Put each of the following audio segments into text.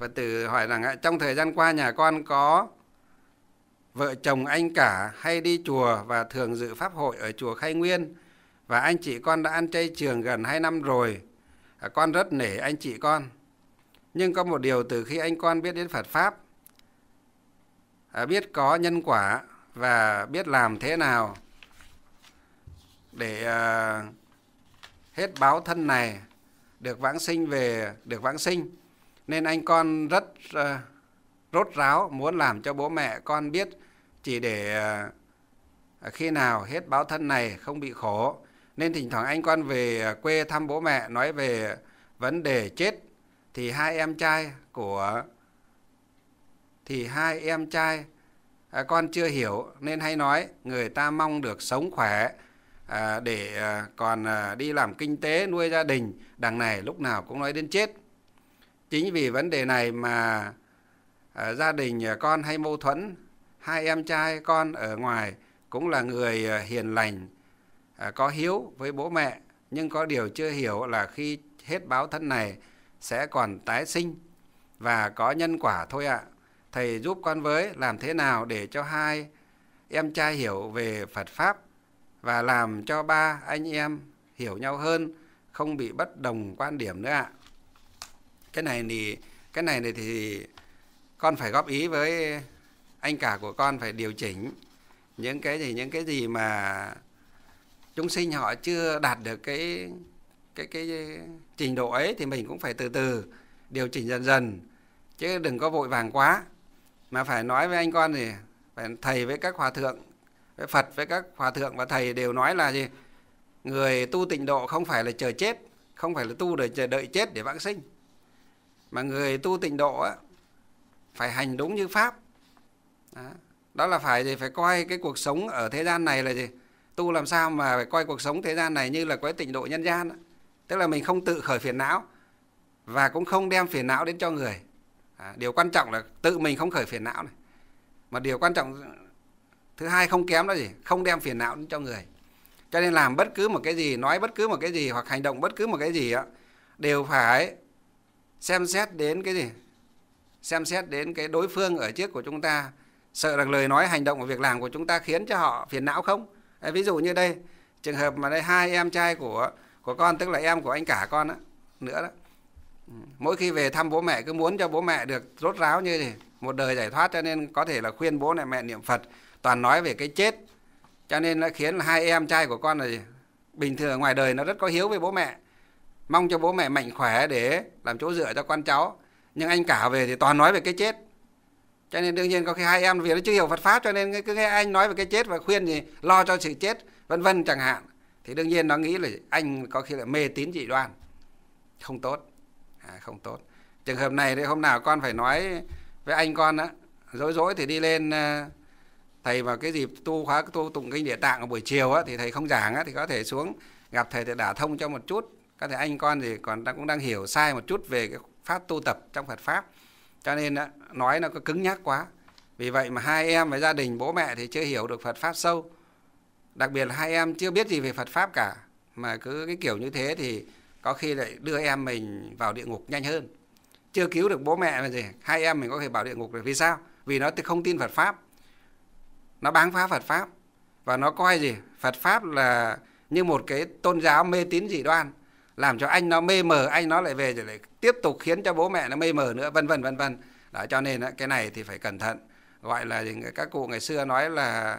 Phật tử hỏi rằng trong thời gian qua nhà con có vợ chồng anh cả hay đi chùa và thường dự pháp hội ở chùa Khai Nguyên và anh chị con đã ăn chay trường gần 2 năm rồi. À, con rất nể anh chị con. Nhưng có một điều từ khi anh con biết đến Phật Pháp, à, biết có nhân quả và biết làm thế nào để à, hết báo thân này được vãng sinh về được vãng sinh nên anh con rất uh, rốt ráo muốn làm cho bố mẹ con biết chỉ để uh, khi nào hết báo thân này không bị khổ. Nên thỉnh thoảng anh con về ờ, quê thăm bố mẹ nói về vấn đề chết thì hai em trai của thì hai em trai à, con chưa hiểu nên hay nói người ta mong được sống khỏe à, để à, còn à, đi làm kinh tế nuôi gia đình đằng này lúc nào cũng nói đến chết chính vì vấn đề này mà à, gia đình à, con hay mâu thuẫn hai em trai con ở ngoài cũng là người à, hiền lành có hiếu với bố mẹ nhưng có điều chưa hiểu là khi hết báo thân này sẽ còn tái sinh và có nhân quả thôi ạ à. thầy giúp con với làm thế nào để cho hai em trai hiểu về phật pháp và làm cho ba anh em hiểu nhau hơn không bị bất đồng quan điểm nữa ạ à cái này thì cái này này thì con phải góp ý với anh cả của con phải điều chỉnh những cái gì những cái gì mà chúng sinh họ chưa đạt được cái cái cái trình độ ấy thì mình cũng phải từ từ điều chỉnh dần dần chứ đừng có vội vàng quá mà phải nói với anh con gì phải thầy với các hòa thượng với Phật với các hòa thượng và thầy đều nói là gì người tu tịnh độ không phải là chờ chết không phải là tu để chờ đợi chết để vãng sinh mà người tu tịnh độ á, phải hành đúng như pháp đó. đó là phải gì phải coi cái cuộc sống ở thế gian này là gì tu làm sao mà phải coi cuộc sống thế gian này như là cái tịnh độ nhân gian đó. tức là mình không tự khởi phiền não và cũng không đem phiền não đến cho người à, điều quan trọng là tự mình không khởi phiền não này mà điều quan trọng thứ hai không kém đó gì không đem phiền não đến cho người cho nên làm bất cứ một cái gì nói bất cứ một cái gì hoặc hành động bất cứ một cái gì đó, đều phải xem xét đến cái gì xem xét đến cái đối phương ở trước của chúng ta sợ rằng lời nói hành động và việc làm của chúng ta khiến cho họ phiền não không ví dụ như đây trường hợp mà đây hai em trai của của con tức là em của anh cả con đó, nữa đó ừ, mỗi khi về thăm bố mẹ cứ muốn cho bố mẹ được rốt ráo như thế một đời giải thoát cho nên có thể là khuyên bố này mẹ niệm Phật toàn nói về cái chết cho nên nó khiến là hai em trai của con là gì? bình thường ngoài đời nó rất có hiếu với bố mẹ mong cho bố mẹ mạnh khỏe để làm chỗ dựa cho con cháu nhưng anh cả về thì toàn nói về cái chết cho nên đương nhiên có khi hai em vì nó chưa hiểu Phật pháp cho nên cứ nghe anh nói về cái chết và khuyên gì lo cho sự chết vân vân chẳng hạn thì đương nhiên nó nghĩ là anh có khi là mê tín dị đoan không tốt à, không tốt trường hợp này thì hôm nào con phải nói với anh con á dối dối thì đi lên ờ, thầy vào cái dịp tu khóa tu tụng kinh địa tạng ở buổi chiều á thì thầy không giảng á thì có thể xuống gặp thầy để đả thông cho một chút có thể anh con thì còn đang cũng đang hiểu sai một chút về cái pháp tu tập trong Phật pháp cho nên đó, nói nó có cứng nhắc quá vì vậy mà hai em và gia đình bố mẹ thì chưa hiểu được Phật pháp sâu đặc biệt là hai em chưa biết gì về Phật pháp cả mà cứ cái kiểu như thế thì có khi lại đưa em mình vào địa ngục nhanh hơn chưa cứu được bố mẹ mà gì hai em mình có thể bảo địa ngục được vì sao vì nó không tin Phật pháp nó báng phá Phật pháp và nó coi gì Phật pháp là như một cái tôn giáo mê tín dị đoan làm cho anh nó mê mờ anh nó lại về rồi lại tiếp tục khiến cho bố mẹ nó mê mờ nữa vân vân vân vân đó cho nên cái này thì phải cẩn thận gọi là các cụ ngày xưa nói là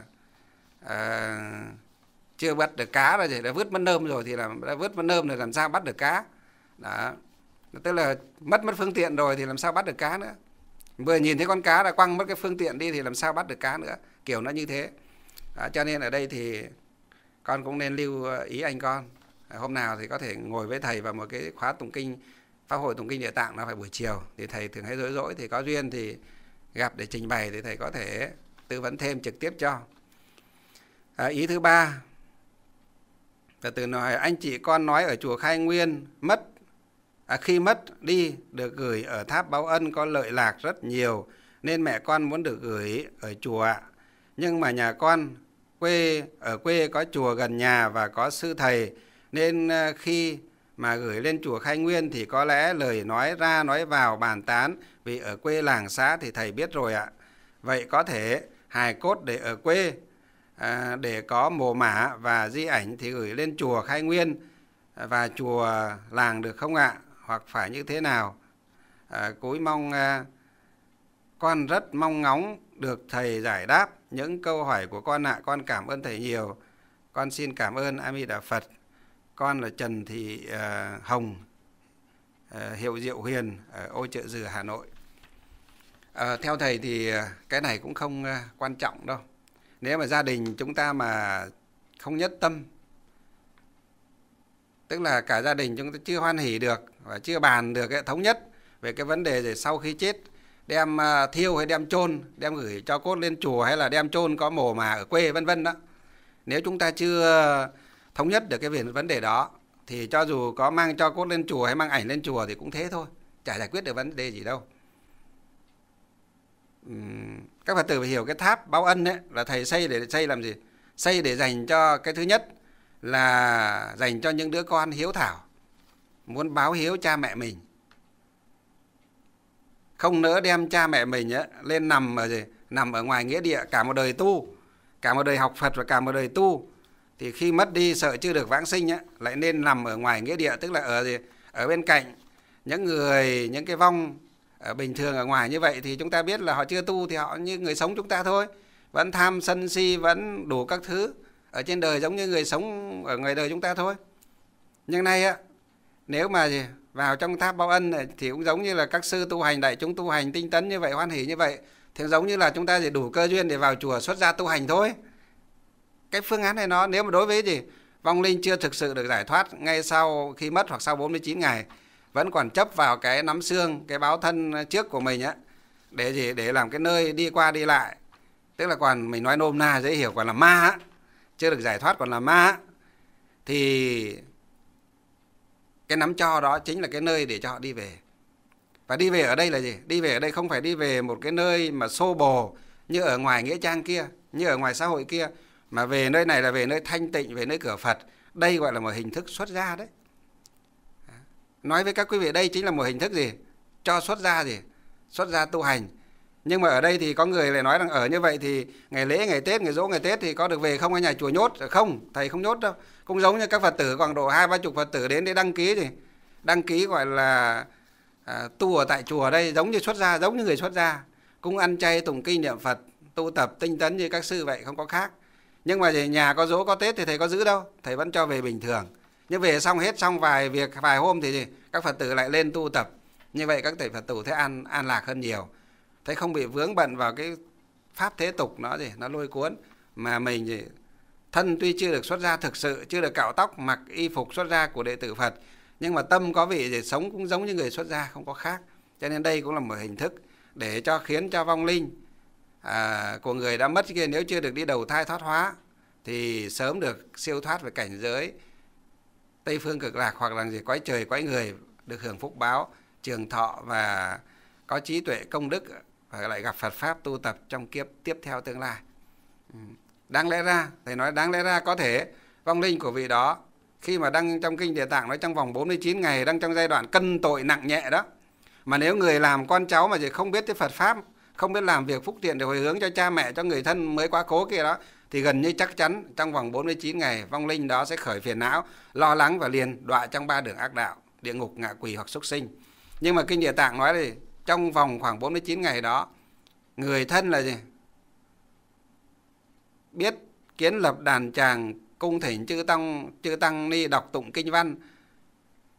à, chưa bắt được cá rồi thì đã vứt mất nơm rồi thì làm đã vứt mất nơm rồi làm sao bắt được cá đó tức là mất mất phương tiện rồi thì làm sao bắt được cá nữa vừa nhìn thấy con cá đã quăng mất cái phương tiện đi thì làm sao bắt được cá nữa kiểu nó như thế đó, cho nên ở đây thì con cũng nên lưu ý anh con hôm nào thì có thể ngồi với thầy vào một cái khóa tụng kinh pháp hội tụng kinh địa tạng là phải buổi chiều thì thầy thường hay rỗi rỗi thì có duyên thì gặp để trình bày thì thầy có thể tư vấn thêm trực tiếp cho à, ý thứ ba là từ nói anh chị con nói ở chùa khai nguyên mất à, khi mất đi được gửi ở tháp báo ân có lợi lạc rất nhiều nên mẹ con muốn được gửi ở chùa nhưng mà nhà con quê ở quê có chùa gần nhà và có sư thầy nên ờ, khi mà gửi lên chùa Khai Nguyên thì có lẽ lời nói ra nói vào bàn tán vì ở quê làng xã thì thầy biết rồi ạ. Vậy có thể hài cốt để ở quê à, để có mồ mả và di ảnh thì gửi lên chùa Khai Nguyên và chùa làng được không ạ? Hoặc phải như thế nào? À, cúi mong à, con rất mong ngóng được thầy giải đáp những câu hỏi của con ạ. Con cảm ơn thầy nhiều. Con xin cảm ơn A Di Đà Phật con là Trần Thị ờ, Hồng ờ, hiệu Diệu Huyền ở Ô Chợ Dừa Hà Nội à, theo thầy thì cái này cũng không quan trọng đâu nếu mà gia đình chúng ta mà không nhất tâm tức là cả gia đình chúng ta chưa hoan hỉ được và chưa bàn được cái thống nhất về cái vấn đề rồi sau khi chết đem thiêu hay đem chôn đem gửi cho cốt lên chùa hay là đem chôn có mồ mà ở quê vân vân đó nếu chúng ta chưa thống nhất được cái vấn đề đó thì cho dù có mang cho cốt lên chùa hay mang ảnh lên chùa thì cũng thế thôi chả giải quyết được vấn đề gì đâu các phật tử phải hiểu cái tháp báo ân ấy, là thầy xây để xây làm gì xây để dành cho cái thứ nhất là dành cho những đứa con hiếu thảo muốn báo hiếu cha mẹ mình không nỡ đem cha mẹ mình ấy, lên nằm ở gì nằm ở ngoài nghĩa địa cả một đời tu cả một đời học phật và cả một đời tu thì khi mất đi sợ chưa được vãng sinh á, lại nên nằm ở ngoài nghĩa địa tức là ở ở bên cạnh những người những cái vong ở ờ, bình thường ở ngoài như vậy thì chúng ta biết là họ chưa tu thì họ như người sống chúng ta thôi vẫn tham sân si vẫn đủ các thứ ở trên đời giống như người sống ở ngoài đời chúng ta thôi nhưng nay á nếu mà vào trong tháp báo ân này, thì cũng giống như là các sư tu hành đại chúng tu hành tinh tấn như vậy hoan hỷ như vậy thì giống như là chúng ta chỉ đủ cơ duyên để vào chùa xuất gia tu hành thôi cái phương án này nó nếu mà đối với gì vong linh chưa thực sự được giải thoát ngay sau khi mất hoặc sau 49 ngày vẫn còn chấp vào cái nắm xương cái báo thân trước của mình á để gì để làm cái nơi đi qua đi lại tức là còn mình nói nôm na dễ hiểu còn là ma á chưa được giải thoát còn là ma á thì cái nắm cho đó chính là cái nơi để cho họ đi về và đi về ở đây là gì đi về ở đây không phải đi về một cái nơi mà xô bồ như ở ngoài nghĩa trang kia như ở ngoài xã hội kia mà về nơi này là về nơi thanh tịnh về nơi cửa phật đây gọi là một hình thức xuất gia đấy nói với các quý vị đây chính là một hình thức gì cho xuất gia gì xuất gia tu hành nhưng mà ở đây thì có người lại nói rằng ở như vậy thì ngày lễ ngày tết ngày dỗ ngày tết thì có được về không ở nhà chùa nhốt không thầy không nhốt đâu cũng giống như các phật tử khoảng độ hai ba chục phật tử đến để đăng ký thì đăng ký gọi là à, tu ở tại chùa đây giống như xuất gia giống như người xuất gia cũng ăn chay tụng kinh niệm phật tu tập tinh tấn như các sư vậy không có khác nhưng mà nhà có dỗ có tết thì thầy có giữ đâu thầy vẫn cho về bình thường nhưng về xong hết xong vài việc vài hôm thì các phật tử lại lên tu tập như vậy các thầy phật tử thấy an an lạc hơn nhiều thấy không bị vướng bận vào cái pháp thế tục nó gì nó lôi cuốn mà mình thì thân tuy chưa được xuất gia thực sự chưa được cạo tóc mặc y phục xuất gia của đệ tử phật nhưng mà tâm có vị thì sống cũng giống như người xuất gia không có khác cho nên đây cũng là một hình thức để cho khiến cho vong linh à, của người đã mất kia nếu chưa được đi đầu thai thoát hóa thì sớm được siêu thoát về cảnh giới tây phương cực lạc hoặc là gì quái trời quái người được hưởng phúc báo trường thọ và có trí tuệ công đức và lại gặp Phật pháp tu tập trong kiếp tiếp theo tương lai ừ. đáng lẽ ra thầy nói đáng lẽ ra có thể vong linh của vị đó khi mà đăng trong kinh địa tạng nói trong vòng 49 ngày đang trong giai đoạn cân tội nặng nhẹ đó mà nếu người làm con cháu mà chỉ không biết tới Phật pháp không biết làm việc phúc thiện để hồi hướng cho cha mẹ cho người thân mới quá cố kia đó thì gần như chắc chắn trong vòng 49 ngày vong linh đó sẽ khởi phiền não, lo lắng và liền đọa trong ba đường ác đạo, địa ngục, ngạ quỷ hoặc súc sinh. Nhưng mà kinh địa tạng nói thì trong vòng khoảng 49 ngày đó, người thân là gì? Biết kiến lập đàn tràng cung thỉnh chư tăng chư tăng ni đọc tụng kinh văn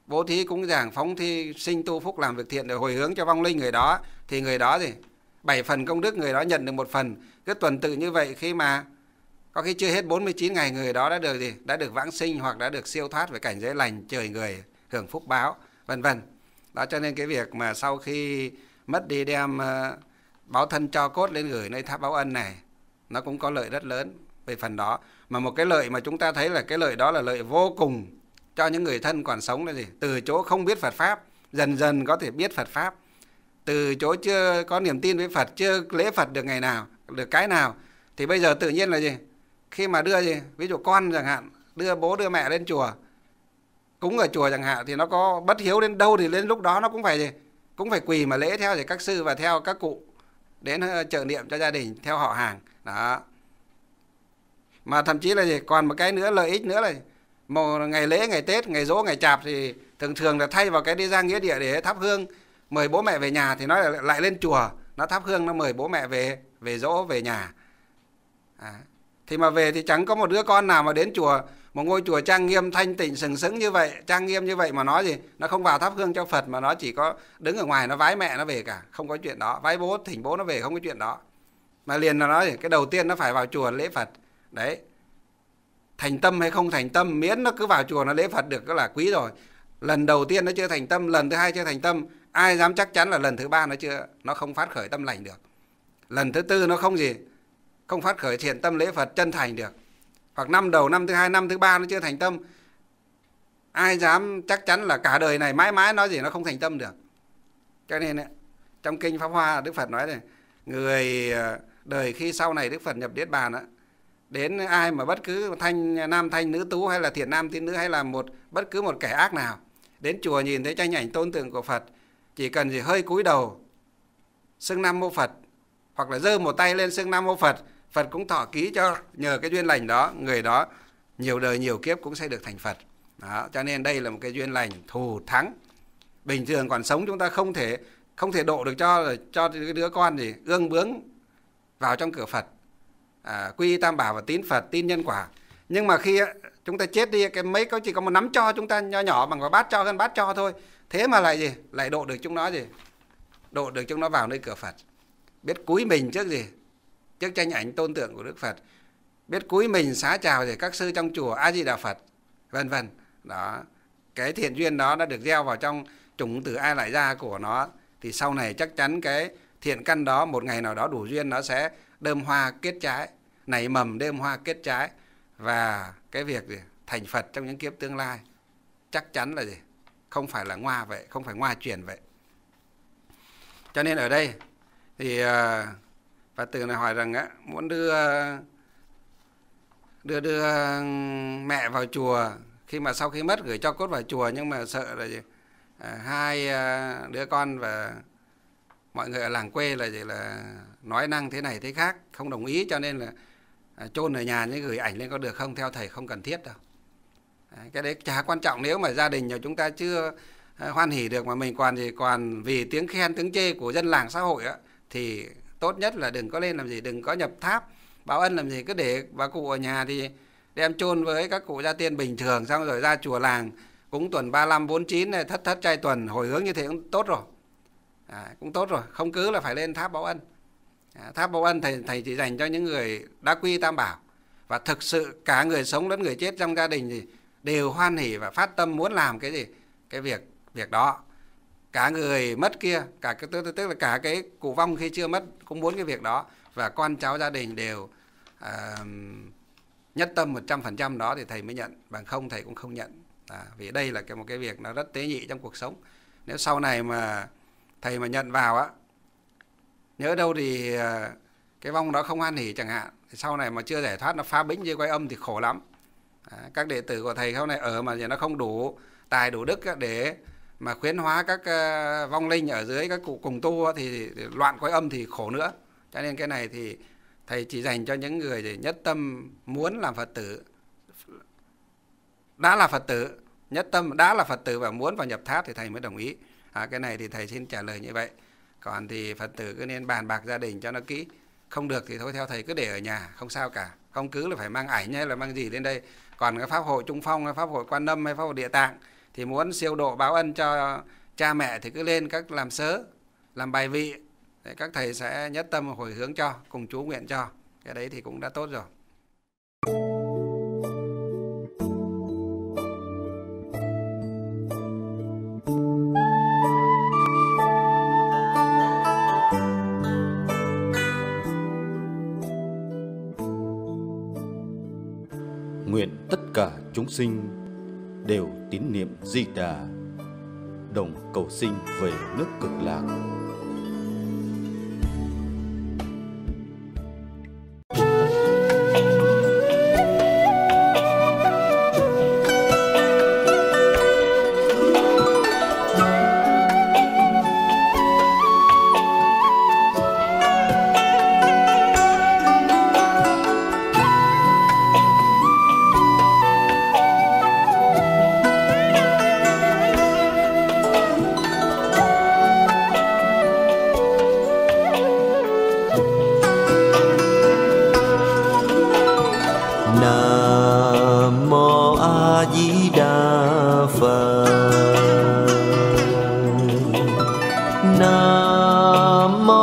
bố thí cũng giảng phóng thi sinh tu phúc làm việc thiện để hồi hướng cho vong linh người đó thì người đó gì 7 phần công đức người đó nhận được một phần cứ tuần tự như vậy khi mà có khi chưa hết 49 ngày người đó đã được gì đã được vãng sinh hoặc đã được siêu thoát về cảnh giới lành trời người hưởng phúc báo vân vân đó cho nên cái việc mà sau khi mất đi đem ờ, báo thân cho cốt lên gửi nơi tháp báo ân này nó cũng có lợi rất lớn về phần đó mà một cái lợi mà chúng ta thấy là cái lợi đó là lợi vô cùng cho những người thân còn sống là gì từ chỗ không biết Phật pháp dần dần có thể biết Phật pháp từ chỗ chưa có niềm tin với Phật chưa lễ Phật được ngày nào được cái nào thì bây giờ tự nhiên là gì khi mà đưa gì ví dụ con chẳng hạn đưa bố đưa mẹ lên chùa cúng ở chùa chẳng hạn thì nó có bất hiếu đến đâu thì đến lúc đó nó cũng phải gì cũng phải quỳ mà lễ theo thì các sư và theo các cụ đến trợ ờ, niệm cho gia đình theo họ hàng đó mà thậm chí là gì còn một cái nữa lợi ích nữa là một ngày lễ ngày tết ngày rỗ ngày chạp thì thường thường là thay vào cái đi ra nghĩa địa để thắp hương mời bố mẹ về nhà thì nó lại lên chùa nó thắp hương nó mời bố mẹ về về dỗ về nhà à. thì mà về thì chẳng có một đứa con nào mà đến chùa một ngôi chùa trang nghiêm thanh tịnh sừng sững như vậy trang nghiêm như vậy mà nói gì nó không vào thắp hương cho phật mà nó chỉ có đứng ở ngoài nó vái mẹ nó về cả không có chuyện đó vái bố thỉnh bố nó về không có chuyện đó mà liền là nói gì, cái đầu tiên nó phải vào chùa lễ phật đấy thành tâm hay không thành tâm miễn nó cứ vào chùa nó lễ phật được là quý rồi lần đầu tiên nó chưa thành tâm lần thứ hai chưa thành tâm ai dám chắc chắn là lần thứ ba nó chưa nó không phát khởi tâm lành được lần thứ tư nó không gì không phát khởi thiện tâm lễ phật chân thành được hoặc năm đầu năm thứ hai năm thứ ba nó chưa thành tâm ai dám chắc chắn là cả đời này mãi mãi nói gì nó không thành tâm được cho nên trong kinh pháp hoa đức phật nói này người ờ, đời khi sau này đức phật nhập niết bàn á đến ai mà bất cứ thanh nam thanh nữ tú hay là thiện nam tín nữ hay là một bất cứ một kẻ ác nào đến chùa nhìn thấy tranh ảnh tôn tượng của phật chỉ cần gì hơi cúi đầu xưng nam mô phật hoặc là giơ một tay lên xưng nam mô phật phật cũng thọ ký cho nhờ cái duyên lành đó người đó nhiều đời nhiều kiếp cũng sẽ được thành phật đó, cho nên đây là một cái duyên lành thù thắng bình thường còn sống chúng ta không thể không thể độ được cho cho cái đứa con gì ương bướng vào trong cửa phật à, quy tam bảo và tín phật tin nhân quả nhưng mà khi chúng ta chết đi cái mấy có chỉ có một nắm cho chúng ta nho nhỏ bằng quả bát cho hơn bát cho thôi thế mà lại gì lại độ được chúng nó gì độ được chúng nó vào nơi cửa phật biết cúi mình trước gì trước tranh ảnh tôn tượng của đức phật biết cúi mình xá chào gì các sư trong chùa a di đà phật vân vân đó cái thiện duyên đó đã được gieo vào trong chủng từ ai lại ra của nó thì sau này chắc chắn cái thiện căn đó một ngày nào đó đủ duyên nó sẽ đơm hoa kết trái nảy mầm đơm hoa kết trái và cái việc gì thành phật trong những kiếp tương lai chắc chắn là gì không phải là ngoa vậy không phải ngoa truyền vậy cho nên ở đây thì và ờ, từ này hỏi rằng á muốn đưa đưa đưa mẹ vào chùa khi mà sau khi mất gửi cho cốt vào chùa nhưng mà sợ là gì? À, hai ờ, đứa con và mọi người ở làng quê là gì là nói năng thế này thế khác không đồng ý cho nên là à, chôn ở nhà nhưng gửi ảnh lên có được không theo thầy không cần thiết đâu cái đấy chả quan trọng nếu mà gia đình nhà chúng ta chưa ờ, hoan hỉ được mà mình còn gì còn vì tiếng khen tiếng chê của dân làng xã hội á, thì tốt nhất là đừng có lên làm gì đừng có nhập tháp báo ân làm gì cứ để bà cụ ở nhà thì đem chôn với các cụ gia tiên bình thường xong rồi ra chùa làng cúng tuần 35 49 này thất thất trai tuần hồi hướng như thế cũng tốt rồi à, cũng tốt rồi không cứ là phải lên tháp báo ân à, tháp báo ân thầy thầy chỉ dành cho những người đã quy tam bảo và thực sự cả người sống lẫn người chết trong gia đình thì đều hoan hỉ và phát tâm muốn làm cái gì cái việc việc đó cả người mất kia cả cái tức, tức là cả cái cụ vong khi chưa mất cũng muốn cái việc đó và con cháu gia đình đều uh, nhất tâm 100% đó thì thầy mới nhận bằng không thầy cũng không nhận à, vì đây là cái một cái việc nó rất tế nhị trong cuộc sống nếu sau này mà thầy mà nhận vào á nhớ đâu thì ờ, cái vong đó không an hỉ chẳng hạn thì sau này mà chưa giải thoát nó phá bính dây quay âm thì khổ lắm À, các đệ tử của thầy sau này ở mà nó không đủ tài đủ đức để mà khuyến hóa các ờ, vong linh ở dưới các cụ cùng tu thì loạn cõi âm thì khổ nữa cho nên cái này thì thầy chỉ dành cho những người để nhất tâm muốn làm phật tử đã là phật tử nhất tâm đã là phật tử và muốn vào nhập tháp thì thầy mới đồng ý à, cái này thì thầy xin trả lời như vậy còn thì phật tử cứ nên bàn bạc gia đình cho nó kỹ không được thì thôi theo thầy cứ để ở nhà không sao cả không cứ là phải mang ảnh hay là mang gì lên đây còn cái pháp hội trung phong hay pháp hội quan âm hay pháp hội địa tạng thì muốn siêu độ báo ân cho cha mẹ thì cứ lên các làm sớ làm bài vị các thầy sẽ nhất tâm hồi hướng cho cùng chú nguyện cho cái đấy thì cũng đã tốt rồi chúng sinh đều tín niệm Di Đà, đồng cầu sinh về nước cực lạc. mama